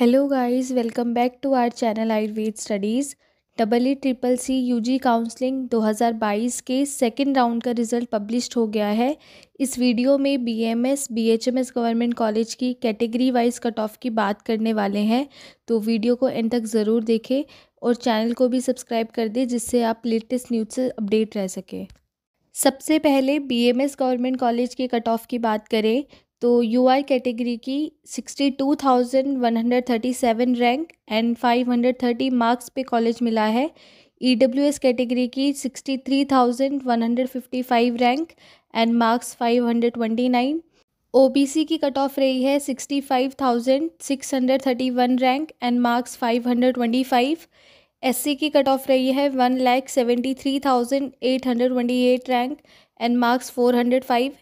hello guys welcome back to our channel Ayurveda studies double E triple C UG counselling 2022 के second round का result publish हो गया है इस वीडियो में बीएमएस बीएचएमएस गवर्नमेंट कॉलेज की कैटेगरी वाइज कट ऑफ की बात करने वाले हैं तो वीडियो को एंड तक ज़रूर देखें और चैनल को भी सब्सक्राइब कर दें जिससे आप लेटेस्ट न्यूज़ से अपडेट रह सकें सबसे पहले बीएमएस गवर्नमेंट कॉलेज के कट ऑफ की बात करें तो यू आई कैटेगरी की sixty two thousand one hundred thirty seven rank and five hundred thirty marks पे कॉलेज मिला है ई डब्ल्यू एस कैटेगरी की sixty three thousand one hundred fifty five rank and marks five hundred twenty nine O B C की cut off रही है sixty five thousand six hundred thirty one rank and marks five hundred twenty five S C की cut off रही है one lakh seventy three thousand eight hundred twenty eight rank and marks four hundred five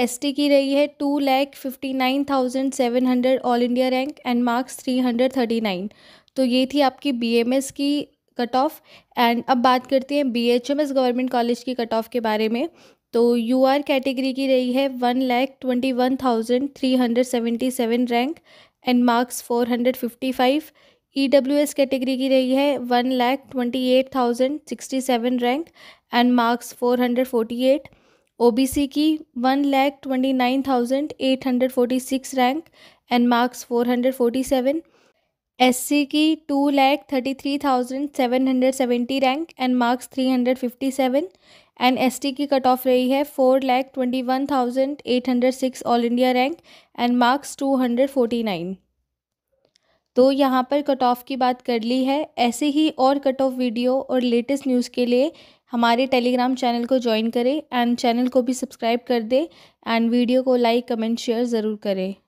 ST की रही है two lakh fifty nine thousand seven hundred all India rank and marks three hundred thirty nine तो ये थी आपकी BMS की cut of and अब बात करते हैं B H M S government college की कट ऑफ के बारे में तो यू आर कैटेगरी की रही है one lakh twenty one thousand three hundred seventy seven rank and marks four hundred fifty five E W S category की रही है one lakh twenty eight thousand sixty seven rank and marks four hundred forty eight OBC की one lakh twenty nine thousand eight hundred forty six rank and marks four hundred forty seven C की two lakh thirty three thousand seven hundred seventy rank and marks three hundred fifty seven and S T की cut off रही है four lakh twenty one thousand eight hundred six all India rank and marks two hundred forty nine तो यहाँ पर cut off की बात कर ली है ऐसे ही और कट ऑफ वीडियो और लेटेस्ट न्यूज़ के लिए हमारे टेलीग्राम चैनल को ज्वाइन करें एंड चैनल को भी सब्सक्राइब कर दें एंड वीडियो को लाइक कमेंट शेयर ज़रूर करें